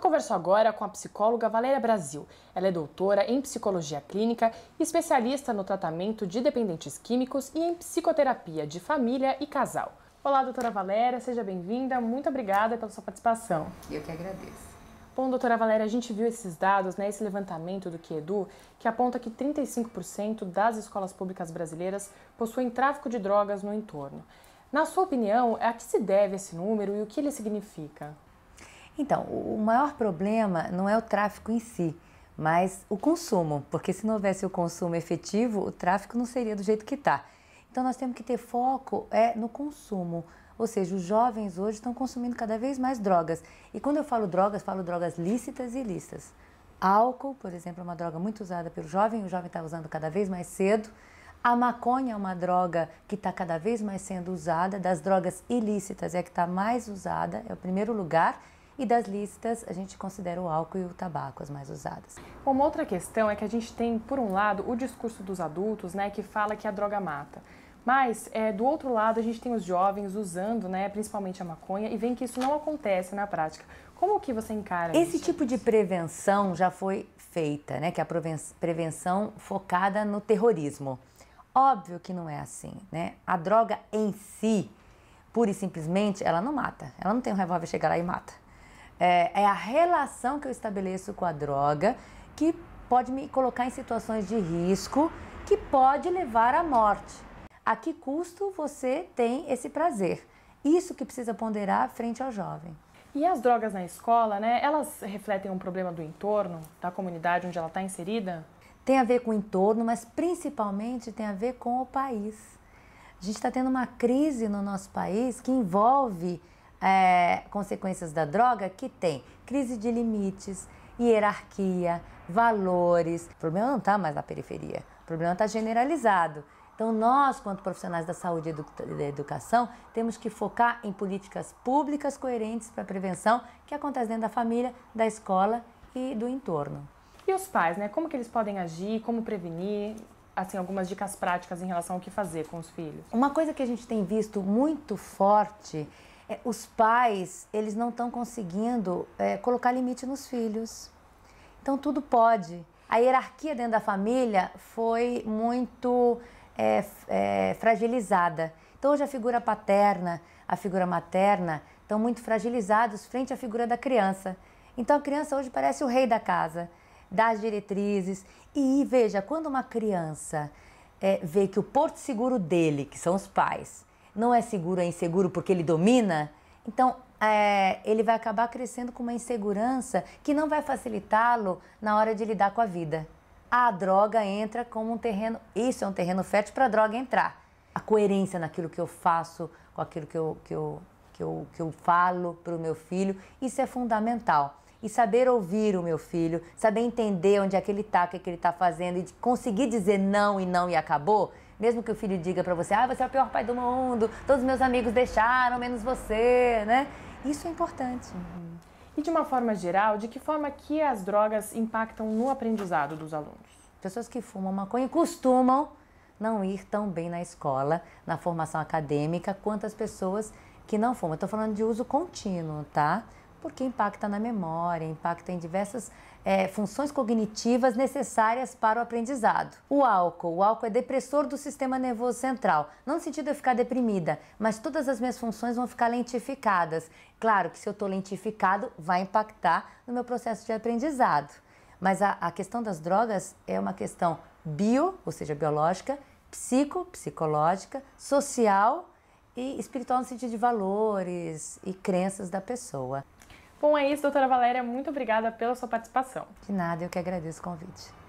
Eu converso agora com a psicóloga Valéria Brasil. Ela é doutora em psicologia clínica e especialista no tratamento de dependentes químicos e em psicoterapia de família e casal. Olá, doutora Valéria, seja bem-vinda. Muito obrigada pela sua participação. Eu que agradeço. Bom, doutora Valéria, a gente viu esses dados, né, esse levantamento do QEDU, que aponta que 35% das escolas públicas brasileiras possuem tráfico de drogas no entorno. Na sua opinião, a que se deve esse número e o que ele significa? Então, o maior problema não é o tráfico em si, mas o consumo, porque se não houvesse o consumo efetivo, o tráfico não seria do jeito que está. Então, nós temos que ter foco é no consumo. Ou seja, os jovens hoje estão consumindo cada vez mais drogas. E quando eu falo drogas, falo drogas lícitas e ilícitas. Álcool, por exemplo, é uma droga muito usada pelo jovem, o jovem está usando cada vez mais cedo. A maconha é uma droga que está cada vez mais sendo usada, das drogas ilícitas é a que está mais usada, é o primeiro lugar e das lícitas a gente considera o álcool e o tabaco as mais usadas. Uma outra questão é que a gente tem, por um lado, o discurso dos adultos, né, que fala que a droga mata. Mas, é, do outro lado, a gente tem os jovens usando, né, principalmente a maconha, e vem que isso não acontece na prática. Como que você encara Esse isso? tipo de prevenção já foi feita, né, que é a prevenção focada no terrorismo. Óbvio que não é assim, né? A droga em si, pura e simplesmente, ela não mata. Ela não tem um revólver chegar lá e mata. É, é a relação que eu estabeleço com a droga que pode me colocar em situações de risco que pode levar à morte. A que custo você tem esse prazer? Isso que precisa ponderar frente ao jovem. E as drogas na escola, né? Elas refletem um problema do entorno, da comunidade onde ela está inserida? Tem a ver com o entorno, mas principalmente tem a ver com o país. A gente está tendo uma crise no nosso país que envolve é, consequências da droga que tem crise de limites, hierarquia, valores. O problema não está mais na periferia, o problema está generalizado. Então, nós, quanto profissionais da saúde e da educação, temos que focar em políticas públicas coerentes para a prevenção que acontece dentro da família, da escola e do entorno. E os pais, né? Como que eles podem agir, como prevenir? Assim, algumas dicas práticas em relação ao que fazer com os filhos. Uma coisa que a gente tem visto muito forte é, os pais, eles não estão conseguindo é, colocar limite nos filhos. Então, tudo pode. A hierarquia dentro da família foi muito é, é, fragilizada. Então, hoje a figura paterna, a figura materna estão muito fragilizados frente à figura da criança. Então, a criança hoje parece o rei da casa, das diretrizes. E veja, quando uma criança é, vê que o porto seguro dele, que são os pais, não é seguro, é inseguro porque ele domina, então é, ele vai acabar crescendo com uma insegurança que não vai facilitá-lo na hora de lidar com a vida. A droga entra como um terreno, isso é um terreno fértil para a droga entrar. A coerência naquilo que eu faço, com aquilo que eu, que eu, que eu, que eu falo para o meu filho, isso é fundamental e saber ouvir o meu filho, saber entender onde é que ele está, o que, é que ele está fazendo e conseguir dizer não e não e acabou, mesmo que o filho diga para você, ah, você é o pior pai do mundo, todos meus amigos deixaram, menos você, né? Isso é importante. Uhum. E de uma forma geral, de que forma que as drogas impactam no aprendizado dos alunos? Pessoas que fumam maconha costumam não ir tão bem na escola, na formação acadêmica, quanto as pessoas que não fumam. Estou falando de uso contínuo, tá? porque impacta na memória, impacta em diversas é, funções cognitivas necessárias para o aprendizado. O álcool, o álcool é depressor do sistema nervoso central, não no sentido de eu ficar deprimida, mas todas as minhas funções vão ficar lentificadas. Claro que se eu estou lentificado, vai impactar no meu processo de aprendizado. Mas a, a questão das drogas é uma questão bio, ou seja, biológica, psico, psicológica, social e espiritual no sentido de valores e crenças da pessoa. Bom, é isso, doutora Valéria. Muito obrigada pela sua participação. De nada, eu que agradeço o convite.